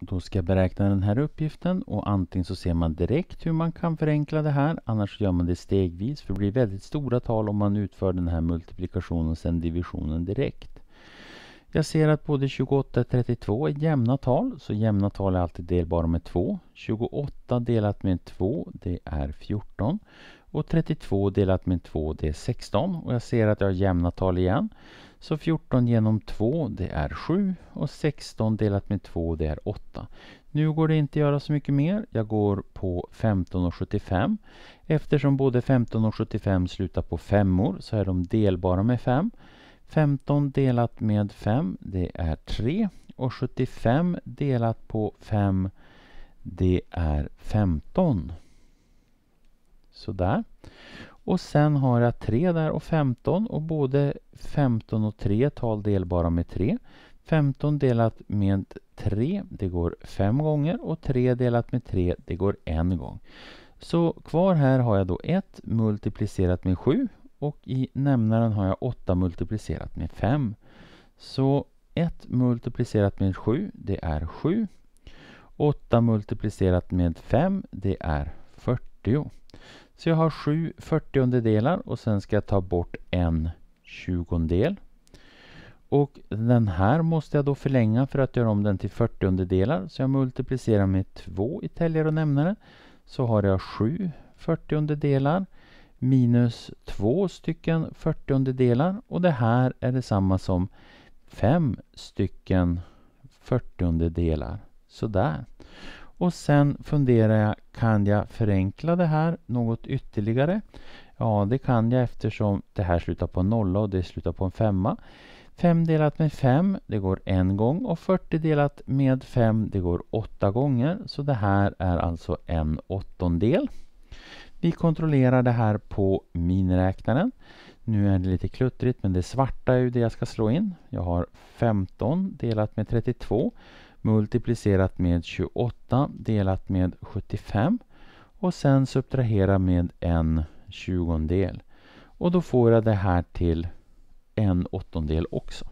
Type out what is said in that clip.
Då ska jag beräkna den här uppgiften och antingen så ser man direkt hur man kan förenkla det här annars gör man det stegvis för det blir väldigt stora tal om man utför den här multiplikationen och sen divisionen direkt. Jag ser att både 28 och 32 är jämna tal, så jämna tal är alltid delbara med 2. 28 delat med 2, det är 14. Och 32 delat med 2, det är 16. Och jag ser att jag har jämna tal igen. Så 14 genom 2, det är 7. Och 16 delat med 2, det är 8. Nu går det inte att göra så mycket mer. Jag går på 15 och 75. Eftersom både 15 och 75 slutar på femmor så är de delbara med 5. 15 delat med 5 det är 3 och 75 delat på 5 det är 15. Sådär. Och sen har jag 3 där och 15 och både 15 och 3 tal delbara med 3. 15 delat med 3 det går 5 gånger och 3 delat med 3 det går en gång. Så kvar här har jag då 1 multiplicerat med 7 och i nämnaren har jag 8 multiplicerat med 5. Så 1 multiplicerat med 7, det är 7. 8 multiplicerat med 5, det är 40. Så jag har 7 fyrtiondedelar och sen ska jag ta bort en tjugondel. Och den här måste jag då förlänga för att göra om den till fyrtiondedelar. Så jag multiplicerar med 2 i täljare och nämnare. Så har jag 7 fyrtiondedelar. delar minus två stycken fyrtiondedelar och det här är detsamma som fem stycken fyrtiondedelar. Sådär. Och sen funderar jag, kan jag förenkla det här något ytterligare? Ja, det kan jag eftersom det här slutar på en nolla och det slutar på en femma. 5 delat med 5, det går en gång och 40 delat med 5, det går åtta gånger. Så det här är alltså en åttondel. Vi kontrollerar det här på miniräknaren. Nu är det lite kluttrigt men det svarta är ju det jag ska slå in. Jag har 15 delat med 32 multiplicerat med 28 delat med 75 och sen subtrahera med en tjugondel. Och då får jag det här till en åttondel också.